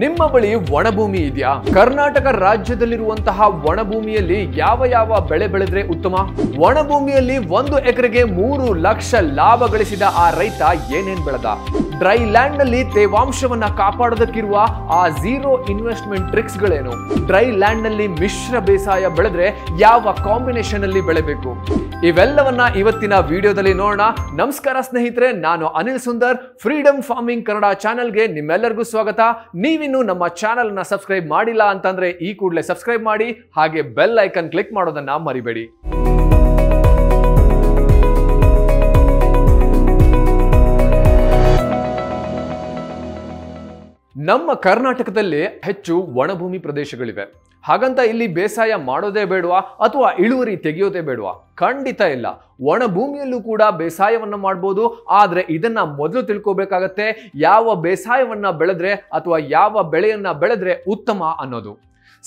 ನಿಮ್ಮ ಬಳಿ ಒಣಭೂಮಿ ಇದೆಯಾ ಕರ್ನಾಟಕ ರಾಜ್ಯದಲ್ಲಿರುವಂತಹ ಒಣಭೂಮಿಯಲ್ಲಿ ಯಾವ ಯಾವ ಬೆಳೆ ಬೆಳೆದ್ರೆ ಉತ್ತಮ ಒಣಭೂಮಿಯಲ್ಲಿ ಒಂದು ಎಕರೆಗೆ ಮೂರು ಲಕ್ಷ ಲಾಭ ಗಳಿಸಿದ ಆ ರೈತ ಏನೇನ್ ಬೆಳೆದ ಡ್ರೈ ಲ್ಯಾಂಡ್ ನಲ್ಲಿ ತೇವಾಂಶವನ್ನ ಕಾಪಾಡೋದಕ್ಕಿರುವ ಆ ಝೀರೋ ಇನ್ವೆಸ್ಟ್ಮೆಂಟ್ ಟ್ರಿಕ್ಸ್ ಗಳೇನು ಡ್ರೈ ಲ್ಯಾಂಡ್ ನಲ್ಲಿ ಮಿಶ್ರ ಬೇಸಾಯ ಬೆಳೆದ್ರೆ ಯಾವ ಕಾಂಬಿನೇಷನ್ ಅಲ್ಲಿ ಬೆಳೆಬೇಕು ಇವೆಲ್ಲವನ್ನ ಇವತ್ತಿನ ವಿಡಿಯೋದಲ್ಲಿ ನೋಡೋಣ ನಮಸ್ಕಾರ ಸ್ನೇಹಿತರೆ ನಾನು ಅನಿಲ್ ಸುಂದರ್ ಫ್ರೀಡಮ್ ಫಾರ್ಮಿಂಗ್ ಕನ್ನಡ ಚಾನೆಲ್ಗೆ ನಿಮ್ಮೆಲ್ಲರಿಗೂ ಸ್ವಾಗತ ನೀವಿನ್ನು ನಮ್ಮ ನ ಸಬ್ಸ್ಕ್ರೈಬ್ ಮಾಡಿಲ್ಲ ಅಂತಂದ್ರೆ ಈ ಕೂಡಲೇ ಸಬ್ಸ್ಕ್ರೈಬ್ ಮಾಡಿ ಹಾಗೆ ಬೆಲ್ ಐಕನ್ ಕ್ಲಿಕ್ ಮಾಡೋದನ್ನ ಮರಿಬೇಡಿ ನಮ್ಮ ಕರ್ನಾಟಕದಲ್ಲಿ ಹೆಚ್ಚು ಒಣಭೂಮಿ ಪ್ರದೇಶಗಳಿವೆ ಹಾಗಂತ ಇಲ್ಲಿ ಬೇಸಾಯ ಮಾಡೋದೇ ಬೇಡವಾ ಅಥವಾ ಇಳುವರಿ ತೆಗೆಯೋದೇ ಬೇಡವಾ ಖಂಡಿತ ಇಲ್ಲ ಒಣ ಭೂಮಿಯಲ್ಲೂ ಕೂಡ ಬೇಸಾಯವನ್ನು ಮಾಡ್ಬೋದು ಆದರೆ ಇದನ್ನ ಮೊದಲು ತಿಳ್ಕೋಬೇಕಾಗತ್ತೆ ಯಾವ ಬೇಸಾಯವನ್ನ ಬೆಳೆದ್ರೆ ಅಥವಾ ಯಾವ ಬೆಳೆಯನ್ನ ಬೆಳೆದ್ರೆ ಉತ್ತಮ ಅನ್ನೋದು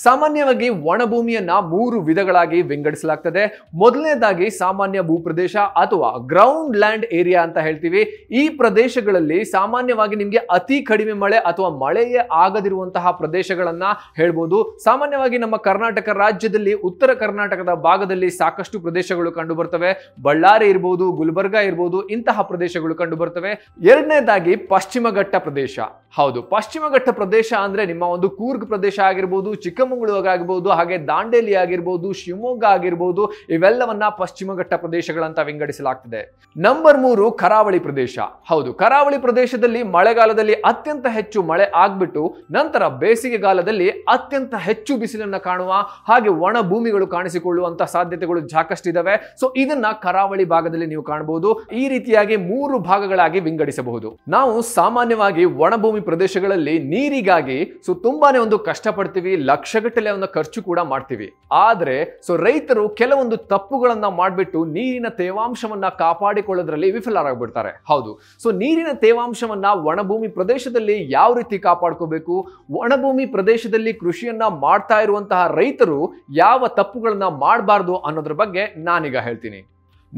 ಸಾಮಾನ್ಯವಾಗಿ ಒಣಭೂಮಿಯನ್ನ ಮೂರು ವಿಧಗಳಾಗಿ ವಿಂಗಡಿಸಲಾಗ್ತದೆ ಮೊದಲನೇದಾಗಿ ಸಾಮಾನ್ಯ ಭೂಪ್ರದೇಶ ಅಥವಾ ಗ್ರೌಂಡ್ ಲ್ಯಾಂಡ್ ಏರಿಯಾ ಅಂತ ಹೇಳ್ತೀವಿ ಈ ಪ್ರದೇಶಗಳಲ್ಲಿ ಸಾಮಾನ್ಯವಾಗಿ ನಿಮಗೆ ಅತಿ ಕಡಿಮೆ ಮಳೆ ಅಥವಾ ಮಳೆಯೇ ಆಗದಿರುವಂತಹ ಪ್ರದೇಶಗಳನ್ನ ಹೇಳ್ಬೋದು ಸಾಮಾನ್ಯವಾಗಿ ನಮ್ಮ ಕರ್ನಾಟಕ ರಾಜ್ಯದಲ್ಲಿ ಉತ್ತರ ಕರ್ನಾಟಕದ ಭಾಗದಲ್ಲಿ ಸಾಕಷ್ಟು ಪ್ರದೇಶಗಳು ಕಂಡು ಬರ್ತವೆ ಬಳ್ಳಾರಿ ಇರ್ಬೋದು ಗುಲ್ಬರ್ಗ ಇರ್ಬೋದು ಇಂತಹ ಪ್ರದೇಶಗಳು ಕಂಡು ಬರ್ತವೆ ಎರಡನೇದಾಗಿ ಪಶ್ಚಿಮಘಟ್ಟ ಪ್ರದೇಶ ಹೌದು ಪಶ್ಚಿಮಘಟ್ಟ ಪ್ರದೇಶ ಅಂದ್ರೆ ನಿಮ್ಮ ಒಂದು ಕೂರ್ಗ್ ಪ್ರದೇಶ ಆಗಿರ್ಬೋದು ಚಿಕ್ಕ ಚಿಕ್ಕಮಗಳೂರು ಆಗಿರ್ಬೋದು ಹಾಗೆ ದಾಂಡೇಲಿ ಆಗಿರ್ಬೋದು ಶಿವಮೊಗ್ಗ ಆಗಿರ್ಬೋದು ಇವೆಲ್ಲವನ್ನ ಪಶ್ಚಿಮ ಘಟ್ಟ ಪ್ರದೇಶಗಳಂತ ವಿಂಗಡಿಸಲಾಗ್ತದೆ ನಂಬರ್ ಮೂರು ಕರಾವಳಿ ಪ್ರದೇಶ ಹೌದು ಕರಾವಳಿ ಪ್ರದೇಶದಲ್ಲಿ ಮಳೆಗಾಲದಲ್ಲಿ ಅತ್ಯಂತ ಹೆಚ್ಚು ಮಳೆ ಆಗ್ಬಿಟ್ಟು ನಂತರ ಬೇಸಿಗೆಗಾಲದಲ್ಲಿ ಅತ್ಯಂತ ಹೆಚ್ಚು ಬಿಸಿಲನ್ನು ಕಾಣುವ ಹಾಗೆ ಒಣ ಭೂಮಿಗಳು ಕಾಣಿಸಿಕೊಳ್ಳುವಂತಹ ಸಾಧ್ಯತೆಗಳು ಸಾಕಷ್ಟು ಇದಾವೆ ಸೊ ಇದನ್ನ ಕರಾವಳಿ ಭಾಗದಲ್ಲಿ ನೀವು ಕಾಣಬಹುದು ಈ ರೀತಿಯಾಗಿ ಮೂರು ಭಾಗಗಳಾಗಿ ವಿಂಗಡಿಸಬಹುದು ನಾವು ಸಾಮಾನ್ಯವಾಗಿ ಒಣಭೂಮಿ ಪ್ರದೇಶಗಳಲ್ಲಿ ನೀರಿಗಾಗಿ ಸೊ ತುಂಬಾನೇ ಒಂದು ಕಷ್ಟಪಡ್ತೀವಿ ಲಕ್ಷ ಲಕ್ಷಗಟ್ಟಲೆ ಒಂದು ಖರ್ಚು ಕೂಡ ಮಾಡ್ತೀವಿ ಆದರೆ ಸೊ ರೈತರು ಕೆಲವೊಂದು ತಪ್ಪುಗಳನ್ನ ಮಾಡಿಬಿಟ್ಟು ನೀರಿನ ತೇವಾಂಶವನ್ನ ಕಾಪಾಡಿಕೊಳ್ಳೋದ್ರಲ್ಲಿ ವಿಫಲರಾಗ್ಬಿಡ್ತಾರೆ ಹೌದು ಸೊ ನೀರಿನ ತೇವಾಂಶವನ್ನ ಒಣಭೂಮಿ ಪ್ರದೇಶದಲ್ಲಿ ಯಾವ ರೀತಿ ಕಾಪಾಡ್ಕೋಬೇಕು ಒಣಭೂಮಿ ಪ್ರದೇಶದಲ್ಲಿ ಕೃಷಿಯನ್ನ ಮಾಡ್ತಾ ಇರುವಂತಹ ರೈತರು ಯಾವ ತಪ್ಪುಗಳನ್ನ ಮಾಡಬಾರ್ದು ಅನ್ನೋದ್ರ ಬಗ್ಗೆ ನಾನೀಗ ಹೇಳ್ತೀನಿ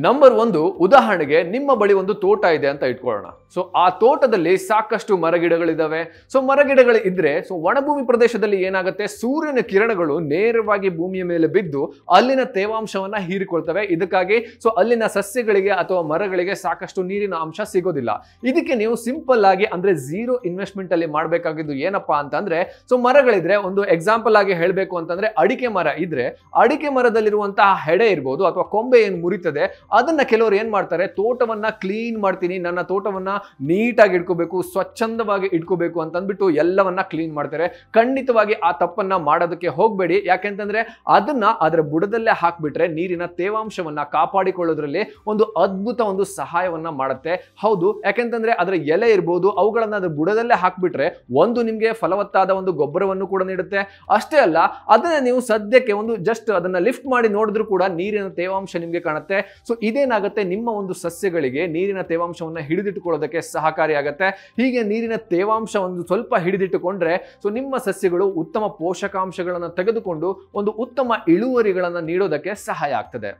ನಂಬರ್ ಒಂದು ಉದಾಹರಣೆಗೆ ನಿಮ್ಮ ಬಳಿ ಒಂದು ತೋಟ ಇದೆ ಅಂತ ಇಟ್ಕೊಳ್ಳೋಣ ಸೊ ಆ ತೋಟದಲ್ಲಿ ಸಾಕಷ್ಟು ಮರಗಿಡಗಳಿದ್ದಾವೆ ಸೊ ಮರಗಿಡಗಳು ಇದ್ರೆ ಸೊ ಒಣಭೂಮಿ ಪ್ರದೇಶದಲ್ಲಿ ಏನಾಗುತ್ತೆ ಸೂರ್ಯನ ಕಿರಣಗಳು ನೇರವಾಗಿ ಭೂಮಿಯ ಮೇಲೆ ಬಿದ್ದು ಅಲ್ಲಿನ ತೇವಾಂಶವನ್ನ ಹೀರಿಕೊಳ್ತವೆ ಇದಕ್ಕಾಗಿ ಸೊ ಅಲ್ಲಿನ ಸಸ್ಯಗಳಿಗೆ ಅಥವಾ ಮರಗಳಿಗೆ ಸಾಕಷ್ಟು ನೀರಿನ ಅಂಶ ಸಿಗೋದಿಲ್ಲ ಇದಕ್ಕೆ ನೀವು ಸಿಂಪಲ್ ಆಗಿ ಅಂದ್ರೆ ಝೀರೋ ಇನ್ವೆಸ್ಟ್ಮೆಂಟ್ ಅಲ್ಲಿ ಮಾಡಬೇಕಾಗಿದ್ದು ಏನಪ್ಪಾ ಅಂತಂದ್ರೆ ಸೊ ಮರಗಳಿದ್ರೆ ಒಂದು ಎಕ್ಸಾಂಪಲ್ ಆಗಿ ಹೇಳಬೇಕು ಅಂತಂದ್ರೆ ಅಡಿಕೆ ಮರ ಇದ್ರೆ ಅಡಿಕೆ ಮರದಲ್ಲಿರುವಂತಹ ಹೆಡೆ ಇರ್ಬೋದು ಅಥವಾ ಕೊಂಬೆ ಏನು ಮುರಿತದೆ ಅದನ್ನ ಕೆಲವರು ಏನು ಮಾಡ್ತಾರೆ ತೋಟವನ್ನ ಕ್ಲೀನ್ ಮಾಡ್ತೀನಿ ನನ್ನ ತೋಟವನ್ನ ನೀಟಾಗಿ ಇಟ್ಕೋಬೇಕು ಸ್ವಚ್ಛಂದವಾಗಿ ಇಟ್ಕೋಬೇಕು ಅಂತಂದ್ಬಿಟ್ಟು ಎಲ್ಲವನ್ನ ಕ್ಲೀನ್ ಮಾಡ್ತಾರೆ ಖಂಡಿತವಾಗಿ ಆ ತಪ್ಪನ್ನ ಮಾಡೋದಕ್ಕೆ ಹೋಗಬೇಡಿ ಯಾಕೆಂತಂದ್ರೆ ಅದನ್ನ ಅದರ ಬುಡದಲ್ಲೇ ಹಾಕಿಬಿಟ್ರೆ ನೀರಿನ ತೇವಾಂಶವನ್ನ ಕಾಪಾಡಿಕೊಳ್ಳೋದ್ರಲ್ಲಿ ಒಂದು ಅದ್ಭುತ ಒಂದು ಸಹಾಯವನ್ನ ಮಾಡುತ್ತೆ ಹೌದು ಯಾಕೆಂತಂದ್ರೆ ಅದರ ಎಲೆ ಇರ್ಬೋದು ಅವುಗಳನ್ನ ಅದರ ಬುಡದಲ್ಲೇ ಹಾಕಿಬಿಟ್ರೆ ಒಂದು ನಿಮಗೆ ಫಲವತ್ತಾದ ಒಂದು ಗೊಬ್ಬರವನ್ನು ಕೂಡ ನೀಡುತ್ತೆ ಅಷ್ಟೇ ಅಲ್ಲ ಅದನ್ನ ನೀವು ಸದ್ಯಕ್ಕೆ ಒಂದು ಜಸ್ಟ್ ಅದನ್ನ ಲಿಫ್ಟ್ ಮಾಡಿ ನೋಡಿದ್ರೂ ಕೂಡ ನೀರಿನ ತೇವಾಂಶ ನಿಮಗೆ ಕಾಣುತ್ತೆ ಸೊ ಇದೇನಾಗುತ್ತೆ ನಿಮ್ಮ ಒಂದು ಸಸ್ಯಗಳಿಗೆ ನೀರಿನ ತೇವಾಂಶವನ್ನು ಹಿಡಿದಿಟ್ಟುಕೊಳ್ಳೋದಕ್ಕೆ ಸಹಕಾರಿಯಾಗುತ್ತೆ ಹೀಗೆ ನೀರಿನ ತೇವಾಂಶ ಒಂದು ಸ್ವಲ್ಪ ಹಿಡಿದಿಟ್ಟುಕೊಂಡ್ರೆ ಸೊ ನಿಮ್ಮ ಸಸ್ಯಗಳು ಉತ್ತಮ ಪೋಷಕಾಂಶಗಳನ್ನು ತೆಗೆದುಕೊಂಡು ಒಂದು ಉತ್ತಮ ಇಳುವರಿಗಳನ್ನು ನೀಡೋದಕ್ಕೆ ಸಹಾಯ ಆಗ್ತದೆ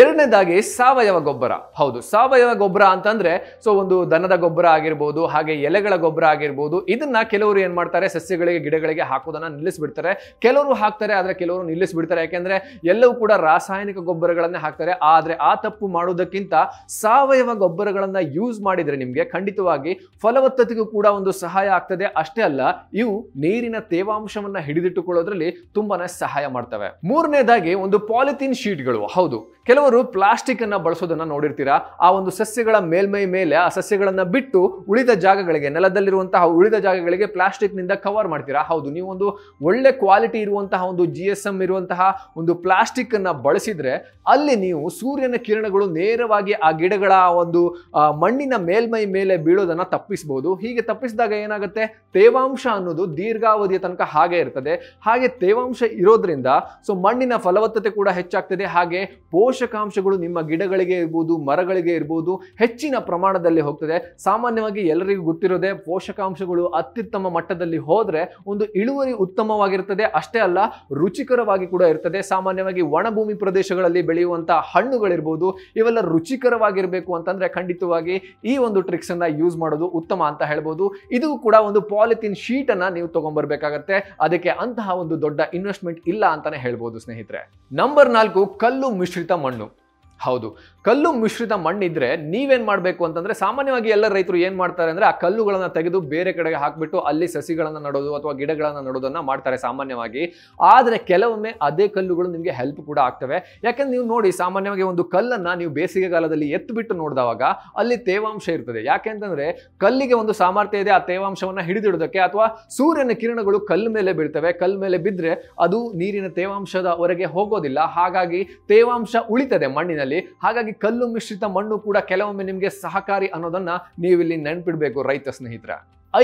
ಎರಡನೇದಾಗಿ ಸಾವಯವ ಗೊಬ್ಬರ ಹೌದು ಸಾವಯವ ಗೊಬ್ಬರ ಅಂತಂದ್ರೆ ಸೊ ಒಂದು ದನದ ಗೊಬ್ಬರ ಆಗಿರ್ಬೋದು ಹಾಗೆ ಎಲೆಗಳ ಗೊಬ್ಬರ ಆಗಿರ್ಬೋದು ಇದನ್ನ ಕೆಲವರು ಏನ್ ಮಾಡ್ತಾರೆ ಸಸ್ಯಗಳಿಗೆ ಗಿಡಗಳಿಗೆ ಹಾಕೋದನ್ನ ನಿಲ್ಲಿಸ್ಬಿಡ್ತಾರೆ ಕೆಲವರು ಹಾಕ್ತಾರೆ ಆದ್ರೆ ಕೆಲವರು ನಿಲ್ಲಿಸ್ಬಿಡ್ತಾರೆ ಯಾಕೆಂದ್ರೆ ಎಲ್ಲವೂ ಕೂಡ ರಾಸಾಯನಿಕ ಗೊಬ್ಬರಗಳನ್ನೇ ಹಾಕ್ತಾರೆ ಆದ್ರೆ ಆ ತಪ್ಪು ಮಾಡೋದಕ್ಕಿಂತ ಸಾವಯವ ಗೊಬ್ಬರಗಳನ್ನ ಯೂಸ್ ಮಾಡಿದ್ರೆ ನಿಮ್ಗೆ ಖಂಡಿತವಾಗಿ ಫಲವತ್ತತೆಗೂ ಕೂಡ ಒಂದು ಸಹಾಯ ಆಗ್ತದೆ ಅಷ್ಟೇ ಅಲ್ಲ ಇವು ನೀರಿನ ತೇವಾಂಶವನ್ನ ಹಿಡಿದಿಟ್ಟುಕೊಳ್ಳೋದ್ರಲ್ಲಿ ತುಂಬಾನೇ ಸಹಾಯ ಮಾಡ್ತವೆ ಮೂರನೇದಾಗಿ ಒಂದು ಪಾಲಿಥೀನ್ ಶೀಟ್ಗಳು ಹೌದು ಕೆಲವರು ಪ್ಲಾಸ್ಟಿಕ್ ಅನ್ನ ಬಳಸೋದನ್ನ ನೋಡಿರ್ತೀರಾ ಆ ಒಂದು ಸಸ್ಯಗಳ ಮೇಲ್ಮೈ ಮೇಲೆ ಆ ಸಸ್ಯಗಳನ್ನ ಬಿಟ್ಟು ಉಳಿದ ಜಾಗಗಳಿಗೆ ನೆಲದಲ್ಲಿರುವಂತಹ ಉಳಿದ ಜಾಗಗಳಿಗೆ ಪ್ಲಾಸ್ಟಿಕ್ ನಿಂದ ಕವರ್ ಮಾಡ್ತೀರಾ ಹೌದು ನೀವು ಒಂದು ಒಳ್ಳೆ ಕ್ವಾಲಿಟಿ ಇರುವಂತಹ ಒಂದು ಜಿ ಎಸ್ ಎಂ ಇರುವಂತಹ ಒಂದು ಪ್ಲಾಸ್ಟಿಕ್ ಅನ್ನು ಬಳಸಿದ್ರೆ ಅಲ್ಲಿ ನೀವು ಸೂರ್ಯನ ಕಿರಣಗಳು ನೇರವಾಗಿ ಆ ಗಿಡಗಳ ಒಂದು ಮಣ್ಣಿನ ಮೇಲ್ಮೈ ಮೇಲೆ ಬೀಳೋದನ್ನ ತಪ್ಪಿಸಬಹುದು ಹೀಗೆ ತಪ್ಪಿಸಿದಾಗ ಏನಾಗುತ್ತೆ ತೇವಾಂಶ ಅನ್ನೋದು ದೀರ್ಘಾವಧಿಯ ತನಕ ಹಾಗೆ ಇರ್ತದೆ ಹಾಗೆ ತೇವಾಂಶ ಇರೋದ್ರಿಂದ ಸೊ ಮಣ್ಣಿನ ಫಲವತ್ತತೆ ಕೂಡ ಹೆಚ್ಚಾಗ್ತದೆ ಹಾಗೆ ಪೋಷಕ ಪೋಷಕಾಂಶಗಳು ನಿಮ್ಮ ಗಿಡಗಳಿಗೆ ಇರ್ಬೋದು ಮರಗಳಿಗೆ ಇರ್ಬೋದು ಹೆಚ್ಚಿನ ಪ್ರಮಾಣದಲ್ಲಿ ಹೋಗ್ತದೆ ಸಾಮಾನ್ಯವಾಗಿ ಎಲ್ಲರಿಗೂ ಗೊತ್ತಿರೋದೇ ಪೋಷಕಾಂಶಗಳು ಅತ್ಯುತ್ತಮ ಮಟ್ಟದಲ್ಲಿ ಹೋದರೆ ಒಂದು ಇಳುವರಿ ಉತ್ತಮವಾಗಿರ್ತದೆ ಅಷ್ಟೇ ಅಲ್ಲ ರುಚಿಕರವಾಗಿ ಕೂಡ ಇರ್ತದೆ ಸಾಮಾನ್ಯವಾಗಿ ಒಣಭೂಮಿ ಪ್ರದೇಶಗಳಲ್ಲಿ ಬೆಳೆಯುವಂತಹ ಹಣ್ಣುಗಳಿರ್ಬೋದು ಇವೆಲ್ಲ ರುಚಿಕರವಾಗಿರಬೇಕು ಅಂತಂದ್ರೆ ಖಂಡಿತವಾಗಿ ಈ ಒಂದು ಟ್ರಿಕ್ಸ್ ಅನ್ನ ಯೂಸ್ ಮಾಡೋದು ಉತ್ತಮ ಅಂತ ಹೇಳ್ಬೋದು ಇದು ಕೂಡ ಒಂದು ಪಾಲಿಥಿನ್ ಶೀಟ್ ಅನ್ನ ನೀವು ತಗೊಂಡ್ಬರ್ಬೇಕಾಗತ್ತೆ ಅದಕ್ಕೆ ಅಂತಹ ಒಂದು ದೊಡ್ಡ ಇನ್ವೆಸ್ಟ್ಮೆಂಟ್ ಇಲ್ಲ ಅಂತಾನೆ ಹೇಳ್ಬೋದು ಸ್ನೇಹಿತರೆ ನಂಬರ್ ನಾಲ್ಕು ಕಲ್ಲು ಮಿಶ್ರಿತ ಮಣ್ಣು No ಹೌದು ಕಲ್ಲು ಮಿಶ್ರಿತ ಮಣ್ಣಿದ್ರೆ ನೀವೇನ್ ಮಾಡಬೇಕು ಅಂತಂದ್ರೆ ಸಾಮಾನ್ಯವಾಗಿ ಎಲ್ಲ ರೈತರು ಏನ್ ಮಾಡ್ತಾರೆ ಅಂದ್ರೆ ಆ ಕಲ್ಲುಗಳನ್ನ ತೆಗೆದು ಬೇರೆ ಕಡೆಗೆ ಹಾಕ್ಬಿಟ್ಟು ಅಲ್ಲಿ ಸಸಿಗಳನ್ನ ನಡೋದು ಅಥವಾ ಗಿಡಗಳನ್ನ ನಡೋದನ್ನ ಮಾಡ್ತಾರೆ ಸಾಮಾನ್ಯವಾಗಿ ಆದರೆ ಕೆಲವೊಮ್ಮೆ ಅದೇ ಕಲ್ಲುಗಳು ನಿಮಗೆ ಹೆಲ್ಪ್ ಕೂಡ ಆಗ್ತವೆ ಯಾಕಂದ್ರೆ ನೀವು ನೋಡಿ ಸಾಮಾನ್ಯವಾಗಿ ಒಂದು ಕಲ್ಲನ್ನ ನೀವು ಬೇಸಿಗೆಗಾಲದಲ್ಲಿ ಎತ್ತುಬಿಟ್ಟು ನೋಡಿದವಾಗ ಅಲ್ಲಿ ತೇವಾಂಶ ಇರ್ತದೆ ಯಾಕೆಂತಂದ್ರೆ ಕಲ್ಲಿಗೆ ಒಂದು ಸಾಮರ್ಥ್ಯ ಇದೆ ಆ ತೇವಾಂಶವನ್ನ ಹಿಡಿದಿಡೋದಕ್ಕೆ ಅಥವಾ ಸೂರ್ಯನ ಕಿರಣಗಳು ಕಲ್ಲು ಮೇಲೆ ಬೀಳ್ತವೆ ಕಲ್ಲು ಮೇಲೆ ಬಿದ್ದರೆ ಅದು ನೀರಿನ ತೇವಾಂಶದವರೆಗೆ ಹೋಗೋದಿಲ್ಲ ಹಾಗಾಗಿ ತೇವಾಂಶ ಉಳಿತದೆ ಮಣ್ಣಿನ ಹಾಗಾಗಿ ಕಲ್ಲು ಮಿಶ್ರಿತ ಮಣ್ಣು ಕೂಡ ಕೆಲವೊಮ್ಮೆ ನಿಮಗೆ ಸಹಕಾರಿ ಅನ್ನೋದನ್ನ ನೀವಿಲ್ಲಿ ನೆನ್ಪಿಡ್ಬೇಕು ರೈತ ಸ್ನೇಹಿತರ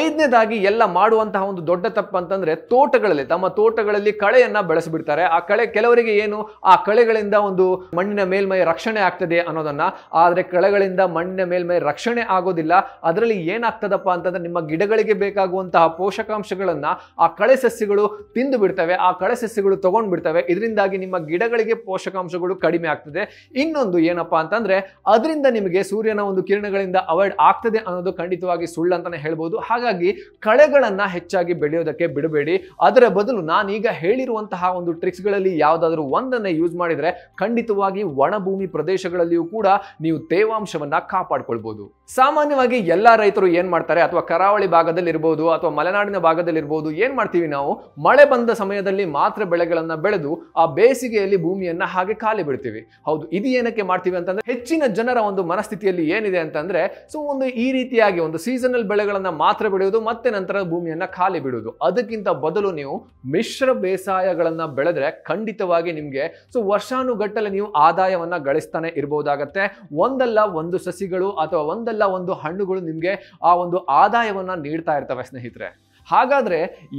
ಐದನೇದಾಗಿ ಎಲ್ಲ ಮಾಡುವಂತಹ ಒಂದು ದೊಡ್ಡ ತಪ್ಪು ಅಂತಂದ್ರೆ ತೋಟಗಳಲ್ಲಿ ತಮ್ಮ ತೋಟಗಳಲ್ಲಿ ಕಳೆಯನ್ನ ಬೆಳೆಸಿಬಿಡ್ತಾರೆ ಆ ಕಳೆ ಕೆಲವರಿಗೆ ಏನು ಆ ಕಳೆಗಳಿಂದ ಒಂದು ಮಣ್ಣಿನ ಮೇಲ್ಮೈ ರಕ್ಷಣೆ ಆಗ್ತದೆ ಅನ್ನೋದನ್ನ ಆದರೆ ಕಳೆಗಳಿಂದ ಮಣ್ಣಿನ ಮೇಲ್ಮೈ ರಕ್ಷಣೆ ಆಗೋದಿಲ್ಲ ಅದರಲ್ಲಿ ಏನಾಗ್ತದಪ್ಪ ಅಂತಂದ್ರೆ ನಿಮ್ಮ ಗಿಡಗಳಿಗೆ ಬೇಕಾಗುವಂತಹ ಪೋಷಕಾಂಶಗಳನ್ನ ಆ ಕಳೆ ಸಸ್ಯಗಳು ತಿಂದು ಬಿಡ್ತವೆ ಆ ಕಳೆ ಸಸ್ಯಗಳು ತಗೊಂಡ್ಬಿಡ್ತವೆ ಬಿಡ್ತವೆ ಇದರಿಂದಾಗಿ ನಿಮ್ಮ ಗಿಡಗಳಿಗೆ ಪೋಷಕಾಂಶಗಳು ಕಡಿಮೆ ಆಗ್ತದೆ ಇನ್ನೊಂದು ಏನಪ್ಪಾ ಅಂತಂದ್ರೆ ಅದರಿಂದ ನಿಮಗೆ ಸೂರ್ಯನ ಒಂದು ಕಿರಣಗಳಿಂದ ಅವಾಯ್ಡ್ ಆಗ್ತದೆ ಅನ್ನೋದು ಖಂಡಿತವಾಗಿ ಸುಳ್ಳು ಅಂತಾನೆ ಹೇಳ್ಬೋದು ಹಾಗೆ ಹಾಗಾಗಿ ಕಳೆಗಳನ್ನ ಹೆಚ್ಚಾಗಿ ಬೆಳೆಯೋದಕ್ಕೆ ಬಿಡಬೇಡಿ ಅದರ ಬದಲು ನಾನೀಗ ಹೇಳಿರುವಂತಹ ಒಂದು ಟ್ರಿಕ್ಸ್ ಗಳಲ್ಲಿ ಯಾವುದಾದ್ರೂ ಒಂದನ್ನ ಯೂಸ್ ಮಾಡಿದ್ರೆ ಖಂಡಿತವಾಗಿ ಒಣಭೂಮಿ ಪ್ರದೇಶಗಳಲ್ಲಿಯೂ ಕೂಡ ನೀವು ತೇವಾಂಶವನ್ನ ಕಾಪಾಡ್ಕೊಳ್ಬಹುದು ಸಾಮಾನ್ಯವಾಗಿ ಎಲ್ಲಾ ರೈತರು ಏನ್ ಮಾಡ್ತಾರೆ ಅಥವಾ ಕರಾವಳಿ ಭಾಗದಲ್ಲಿ ಇರಬಹುದು ಅಥವಾ ಮಲೆನಾಡಿನ ಭಾಗದಲ್ಲಿ ಇರಬಹುದು ಏನ್ ಮಾಡ್ತೀವಿ ನಾವು ಮಳೆ ಬಂದ ಸಮಯದಲ್ಲಿ ಮಾತ್ರ ಬೆಳೆಗಳನ್ನ ಬೆಳೆದು ಆ ಬೇಸಿಗೆಯಲ್ಲಿ ಭೂಮಿಯನ್ನ ಹಾಗೆ ಖಾಲಿ ಬಿಡ್ತೀವಿ ಹೌದು ಇದು ಏನಕ್ಕೆ ಮಾಡ್ತೀವಿ ಅಂತಂದ್ರೆ ಹೆಚ್ಚಿನ ಜನರ ಒಂದು ಮನಸ್ಥಿತಿಯಲ್ಲಿ ಏನಿದೆ ಅಂತಂದ್ರೆ ಸೊ ಒಂದು ಈ ರೀತಿಯಾಗಿ ಒಂದು ಸೀಸನಲ್ ಬೆಳೆಗಳನ್ನ ಮಾತ್ರ ಬಿಡುವುದು ಮತ್ತೆ ನಂತರ ಭೂಮಿಯನ್ನ ಖಾಲಿ ಬಿಡುವುದು ಅದಕ್ಕಿಂತ ಬದಲು ನೀವು ಮಿಶ್ರ ಬೇಸಾಯಗಳನ್ನ ಬೆಳೆದ್ರೆ ಖಂಡಿತವಾಗಿ ನಿಮಗೆ ಸೊ ವರ್ಷಾನುಗಟ್ಟಲೆ ನೀವು ಆದಾಯವನ್ನ ಗಳಿಸ್ತಾನೆ ಇರಬಹುದಾಗತ್ತೆ ಒಂದಲ್ಲ ಒಂದು ಸಸಿಗಳು ಅಥವಾ ಒಂದಲ್ಲ ಒಂದು ಹಣ್ಣುಗಳು ನಿಮಗೆ ಆ ಒಂದು ಆದಾಯವನ್ನ ನೀಡ್ತಾ ಇರ್ತವೆ ಸ್ನೇಹಿತರೆ ಹಾಗಾದ್ರೆ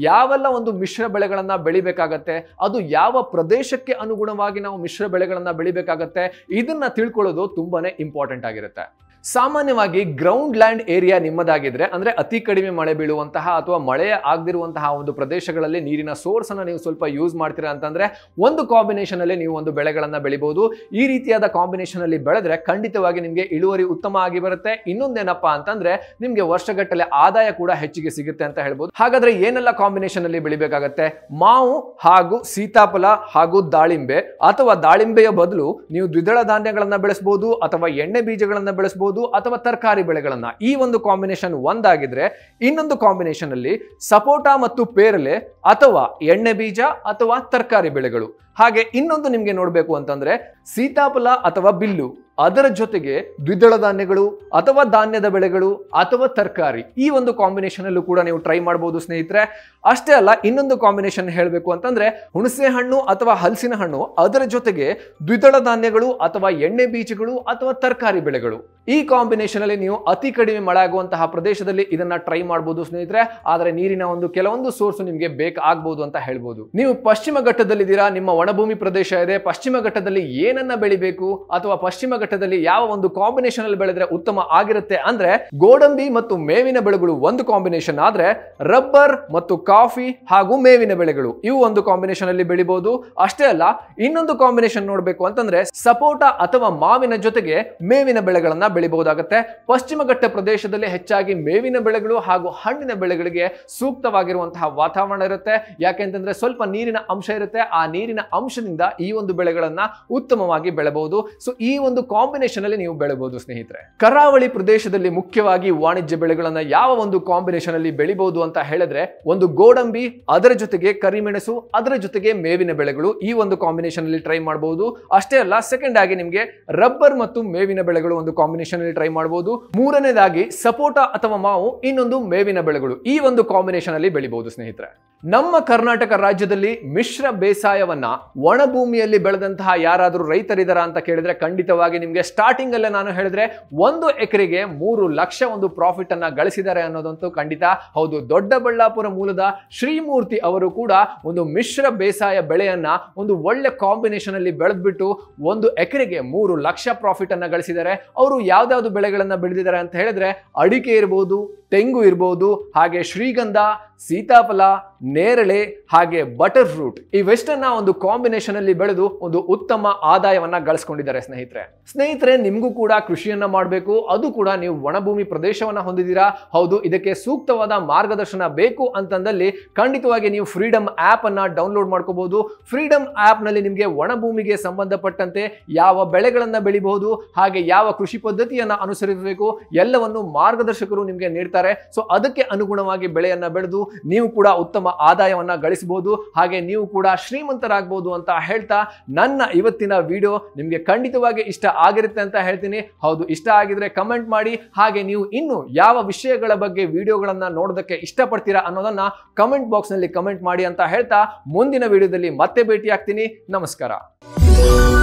ಯಾವೆಲ್ಲ ಒಂದು ಮಿಶ್ರ ಬೆಳೆಗಳನ್ನ ಬೆಳಿಬೇಕಾಗತ್ತೆ ಅದು ಯಾವ ಪ್ರದೇಶಕ್ಕೆ ಅನುಗುಣವಾಗಿ ನಾವು ಮಿಶ್ರ ಬೆಳೆಗಳನ್ನ ಬೆಳಿಬೇಕಾಗತ್ತೆ ಇದನ್ನ ತಿಳ್ಕೊಳ್ಳೋದು ತುಂಬಾನೇ ಇಂಪಾರ್ಟೆಂಟ್ ಆಗಿರುತ್ತೆ ಸಾಮಾನ್ಯವಾಗಿ ಗ್ರೌಂಡ್ ಲ್ಯಾಂಡ್ ಏರಿಯಾ ನಿಮ್ಮದಾಗಿದ್ರೆ ಅಂದ್ರೆ ಅತಿ ಕಡಿಮೆ ಮಳೆ ಬೀಳುವಂತಹ ಅಥವಾ ಮಳೆ ಆಗದಿರುವಂತಹ ಒಂದು ಪ್ರದೇಶಗಳಲ್ಲಿ ನೀರಿನ ಸೋರ್ಸ್ ಅನ್ನ ನೀವು ಸ್ವಲ್ಪ ಯೂಸ್ ಮಾಡ್ತೀರಾ ಅಂತಂದ್ರೆ ಒಂದು ಕಾಂಬಿನೇಷನ್ ಅಲ್ಲಿ ನೀವು ಒಂದು ಬೆಳೆಗಳನ್ನ ಬೆಳಿಬಹುದು ಈ ರೀತಿಯಾದ ಕಾಂಬಿನೇಷನ್ ಅಲ್ಲಿ ಬೆಳೆದ್ರೆ ಖಂಡಿತವಾಗಿ ನಿಮಗೆ ಇಳುವರಿ ಉತ್ತಮ ಆಗಿ ಬರುತ್ತೆ ಇನ್ನೊಂದೇನಪ್ಪ ಅಂತಂದ್ರೆ ನಿಮಗೆ ವರ್ಷಗಟ್ಟಲೆ ಆದಾಯ ಕೂಡ ಹೆಚ್ಚಿಗೆ ಸಿಗುತ್ತೆ ಅಂತ ಹೇಳ್ಬೋದು ಹಾಗಾದ್ರೆ ಏನೆಲ್ಲ ಕಾಂಬಿನೇಷನ್ ಅಲ್ಲಿ ಬೆಳಿಬೇಕಾಗತ್ತೆ ಮಾವು ಹಾಗೂ ಸೀತಾಫಲ ಹಾಗೂ ದಾಳಿಂಬೆ ಅಥವಾ ದಾಳಿಂಬೆಯ ಬದಲು ನೀವು ದ್ವಿದಳ ಧಾನ್ಯಗಳನ್ನ ಬೆಳೆಸಬಹುದು ಅಥವಾ ಎಣ್ಣೆ ಬೀಜಗಳನ್ನ ಬೆಳೆಸಬಹುದು ಅಥವಾ ತರಕಾರಿ ಬೆಳೆಗಳನ್ನ ಈ ಒಂದು ಕಾಂಬಿನೇಷನ್ ಒಂದಾಗಿದ್ರೆ ಇನ್ನೊಂದು ಕಾಂಬಿನೇಷನ್ ಅಲ್ಲಿ ಸಪೋಟಾ ಮತ್ತು ಪೇರಲೆ ಅಥವಾ ಎಣ್ಣೆ ಬೀಜ ಅಥವಾ ತರಕಾರಿ ಬೆಳೆಗಳು ಹಾಗೆ ಇನ್ನೊಂದು ನಿಮಗೆ ನೋಡಬೇಕು ಅಂತಂದ್ರೆ ಸೀತಾಫಲ ಅಥವಾ ಬಿಲ್ಲು ಅದರ ಜೊತೆಗೆ ದ್ವಿದಳ ಧಾನ್ಯಗಳು ಅಥವಾ ಧಾನ್ಯದ ಬೆಳೆಗಳು ಅಥವಾ ತರಕಾರಿ ಈ ಒಂದು ಕಾಂಬಿನೇಷನ್ ಅಲ್ಲೂ ಕೂಡ ನೀವು ಟ್ರೈ ಮಾಡಬಹುದು ಸ್ನೇಹಿತರೆ ಅಷ್ಟೇ ಅಲ್ಲ ಇನ್ನೊಂದು ಕಾಂಬಿನೇಷನ್ ಹೇಳಬೇಕು ಅಂತಂದ್ರೆ ಹುಣಸೆ ಹಣ್ಣು ಅಥವಾ ಹಲಸಿನ ಹಣ್ಣು ಅದರ ಜೊತೆಗೆ ದ್ವಿದಳ ಧಾನ್ಯಗಳು ಅಥವಾ ಎಣ್ಣೆ ಬೀಜಗಳು ಅಥವಾ ತರಕಾರಿ ಬೆಳೆಗಳು ಈ ಕಾಂಬಿನೇಷನಲ್ಲಿ ನೀವು ಅತಿ ಕಡಿಮೆ ಮಳೆ ಆಗುವಂತಹ ಪ್ರದೇಶದಲ್ಲಿ ಇದನ್ನ ಟ್ರೈ ಮಾಡಬಹುದು ಸ್ನೇಹಿತರೆ ಆದರೆ ನೀರಿನ ಒಂದು ಕೆಲವೊಂದು ಸೋರ್ಸ್ ನಿಮಗೆ ಬೇಕಾಗಬಹುದು ಅಂತ ಹೇಳ್ಬೋದು ನೀವು ಪಶ್ಚಿಮ ಘಟ್ಟದಲ್ಲಿದ್ದೀರಾ ನಿಮ್ಮ ಒಣಭೂಮಿ ಪ್ರದೇಶ ಇದೆ ಪಶ್ಚಿಮ ಘಟ್ಟದಲ್ಲಿ ಏನನ್ನ ಬೆಳಿಬೇಕು ಅಥವಾ ಪಶ್ಚಿಮ ಘಟ್ಟದಲ್ಲಿ ಯಾವ ಒಂದು ಕಾಂಬಿನೇಷನ್ ಅಲ್ಲಿ ಬೆಳೆದ್ರೆ ಉತ್ತಮ ಆಗಿರುತ್ತೆ ಅಂದ್ರೆ ಗೋಡಂಬಿ ಮತ್ತು ಮೇವಿನ ಬೆಳೆಗಳು ಒಂದು ಕಾಂಬಿನೇಷನ್ ಆದ್ರೆ ರಬ್ಬರ್ ಮತ್ತು ಕಾಫಿ ಹಾಗೂ ಮೇವಿನ ಬೆಳೆಗಳು ಇವು ಒಂದು ಕಾಂಬಿನೇಷನ್ ಅಲ್ಲಿ ಬೆಳಿಬಹುದು ಅಷ್ಟೇ ಅಲ್ಲ ಇನ್ನೊಂದು ಕಾಂಬಿನೇಷನ್ ನೋಡಬೇಕು ಅಂತಂದ್ರೆ ಸಪೋಟ ಅಥವಾ ಮಾವಿನ ಜೊತೆಗೆ ಮೇವಿನ ಬೆಳೆಗಳನ್ನ ಬೆಳಿಬಹುದಾಗುತ್ತೆ ಪಶ್ಚಿಮ ಘಟ್ಟ ಪ್ರದೇಶದಲ್ಲಿ ಹೆಚ್ಚಾಗಿ ಮೇವಿನ ಬೆಳೆಗಳು ಹಾಗೂ ಹಣ್ಣಿನ ಬೆಳೆಗಳಿಗೆ ಸೂಕ್ತವಾಗಿರುವಂತಹ ವಾತಾವರಣ ಇರುತ್ತೆ ಯಾಕೆಂತಂದ್ರೆ ಸ್ವಲ್ಪ ನೀರಿನ ಅಂಶ ಇರುತ್ತೆ ಆ ನೀರಿನ ಅಂಶದಿಂದ ಈ ಒಂದು ಬೆಳೆಗಳನ್ನ ಉತ್ತಮವಾಗಿ ಬೆಳೆಬಹುದು ಸೊ ಈ ಒಂದು ಕಾಂಬಿನೇಷನ್ ಅಲ್ಲಿ ನೀವು ಬೆಳೆಬಹುದು ಸ್ನೇಹಿತರೆ ಕರಾವಳಿ ಪ್ರದೇಶದಲ್ಲಿ ಮುಖ್ಯವಾಗಿ ವಾಣಿಜ್ಯ ಬೆಳೆಗಳನ್ನ ಯಾವ ಒಂದು ಕಾಂಬಿನೇಷನ್ ಅಲ್ಲಿ ಬೆಳಿಬಹುದು ಅಂತ ಹೇಳಿದ್ರೆ ಒಂದು ಗೋಡಂಬಿ ಅದರ ಜೊತೆಗೆ ಕರಿಮೆಣಸು ಅದರ ಜೊತೆಗೆ ಮೇವಿನ ಬೆಳೆಗಳು ಈ ಒಂದು ಕಾಂಬಿನೇಷನ್ ಅಲ್ಲಿ ಟ್ರೈ ಮಾಡಬಹುದು ಅಷ್ಟೇ ಅಲ್ಲ ಸೆಕೆಂಡ್ ಆಗಿ ನಿಮಗೆ ರಬ್ಬರ್ ಮತ್ತು ಮೇವಿನ ಬೆಳೆಗಳು ಒಂದು ಕಾಂಬಿನೇಷನ್ ಕಾಂಬಿನೇಷನ್ ಅಲ್ಲಿ ಟ್ರೈ ಮಾಡಬಹುದು ಮೂರನೇದಾಗಿ ಸಪೋಟ ಅಥವಾ ಮಾವು ಇನ್ನೊಂದು ಮೇವಿನ ಬೆಳೆಗಳು ಈ ಒಂದು ಕಾಂಬಿನೇಷನ್ ಅಲ್ಲಿ ಬೆಳಿಬಹುದು ಸ್ನೇಹಿತರೆ ನಮ್ಮ ಕರ್ನಾಟಕ ರಾಜ್ಯದಲ್ಲಿ ಮಿಶ್ರ ಬೇಸಾಯವನ್ನ ಒಣಭೂಮಿಯಲ್ಲಿ ಬೆಳೆದಂತಹ ಯಾರಾದರೂ ರೈತರಿದಾರ ಅಂತ ಕೇಳಿದ್ರೆ ಖಂಡಿತವಾಗಿ ನಿಮಗೆ ಸ್ಟಾರ್ಟಿಂಗ್ ಅಲ್ಲೇ ನಾನು ಹೇಳಿದ್ರೆ ಒಂದು ಎಕರೆಗೆ ಮೂರು ಲಕ್ಷ ಒಂದು ಪ್ರಾಫಿಟ್ ಅನ್ನ ಗಳಿಸಿದ್ದಾರೆ ಅನ್ನೋದಂತೂ ಖಂಡಿತ ಹೌದು ದೊಡ್ಡಬಳ್ಳಾಪುರ ಮೂಲದ ಶ್ರೀಮೂರ್ತಿ ಅವರು ಕೂಡ ಒಂದು ಮಿಶ್ರ ಬೇಸಾಯ ಬೆಳೆಯನ್ನ ಒಂದು ಒಳ್ಳೆ ಕಾಂಬಿನೇಷನ್ ಅಲ್ಲಿ ಬೆಳೆದ್ಬಿಟ್ಟು ಒಂದು ಎಕರೆಗೆ ಮೂರು ಲಕ್ಷ ಪ್ರಾಫಿಟ್ ಅನ್ನ ಗಳಿಸಿದ್ದಾರೆ ಅವರು ಯಾವ್ದಾವ್ದು ಬೆಳೆಗಳನ್ನ ಬೆಳೆದಿದ್ದಾರೆ ಅಂತ ಹೇಳಿದ್ರೆ ಅಡಿಕೆ ಇರ್ಬೋದು ತೆಂಗು ಇರ್ಬೋದು ಹಾಗೆ ಶ್ರೀಗಂಧ ಸೀತಾಫಲ ನೇರಳೆ ಹಾಗೆ ಬಟರ್ ಫ್ರೂಟ್ ಇವೆಷ್ಟನ್ನ ಒಂದು ಕಾಂಬಿನೇಷನ್ ಅಲ್ಲಿ ಬೆಳೆದು ಒಂದು ಉತ್ತಮ ಆದಾಯವನ್ನ ಗಳಿಸ್ಕೊಂಡಿದ್ದಾರೆ ಸ್ನೇಹಿತರೆ ಸ್ನೇಹಿತರೆ ನಿಮಗೂ ಕೂಡ ಕೃಷಿಯನ್ನ ಮಾಡಬೇಕು ಅದು ಕೂಡ ನೀವು ಒಣಭೂಮಿ ಪ್ರದೇಶವನ್ನ ಹೊಂದಿದ್ದೀರಾ ಹೌದು ಇದಕ್ಕೆ ಸೂಕ್ತವಾದ ಮಾರ್ಗದರ್ಶನ ಬೇಕು ಅಂತಂದಲ್ಲಿ ಖಂಡಿತವಾಗಿ ನೀವು ಫ್ರೀಡಮ್ ಆಪ್ ಅನ್ನ ಡೌನ್ಲೋಡ್ ಮಾಡ್ಕೋಬಹುದು ಫ್ರೀಡಮ್ ಆಪ್ ನಲ್ಲಿ ನಿಮಗೆ ಒಣಭೂಮಿಗೆ ಸಂಬಂಧಪಟ್ಟಂತೆ ಯಾವ ಬೆಳೆಗಳನ್ನ ಬೆಳಿಬಹುದು ಹಾಗೆ ಯಾವ ಕೃಷಿ ಪದ್ಧತಿಯನ್ನ ಅನುಸರಿಸಬೇಕು ಎಲ್ಲವನ್ನು ಮಾರ್ಗದರ್ಶಕರು ನಿಮಗೆ ನೀಡ್ತಾರೆ ಸೊ ಅದಕ್ಕೆ ಅನುಗುಣವಾಗಿ ಬೆಳೆಯನ್ನು ಬೆಳೆದು ನೀವು ಕೂಡ ಉತ್ತಮ ಆದಾಯವನ್ನು ಗಳಿಸಬಹುದು ಹಾಗೆ ನೀವು ಕೂಡ ಶ್ರೀಮಂತರಾಗಬಹುದು ಅಂತ ಹೇಳ್ತಾ ನನ್ನ ಇವತ್ತಿನ ವಿಡಿಯೋ ನಿಮಗೆ ಖಂಡಿತವಾಗಿ ಇಷ್ಟ ಆಗಿರುತ್ತೆ ಅಂತ ಹೇಳ್ತೀನಿ ಹೌದು ಇಷ್ಟ ಆಗಿದ್ರೆ ಕಮೆಂಟ್ ಮಾಡಿ ಹಾಗೆ ನೀವು ಇನ್ನು ಯಾವ ವಿಷಯಗಳ ಬಗ್ಗೆ ವಿಡಿಯೋಗಳನ್ನ ನೋಡೋದಕ್ಕೆ ಇಷ್ಟಪಡ್ತೀರಾ ಅನ್ನೋದನ್ನ ಕಮೆಂಟ್ ಬಾಕ್ಸ್ ನಲ್ಲಿ ಕಮೆಂಟ್ ಮಾಡಿ ಅಂತ ಹೇಳ್ತಾ ಮುಂದಿನ ವಿಡಿಯೋದಲ್ಲಿ ಮತ್ತೆ ಭೇಟಿ ಆಗ್ತೀನಿ ನಮಸ್ಕಾರ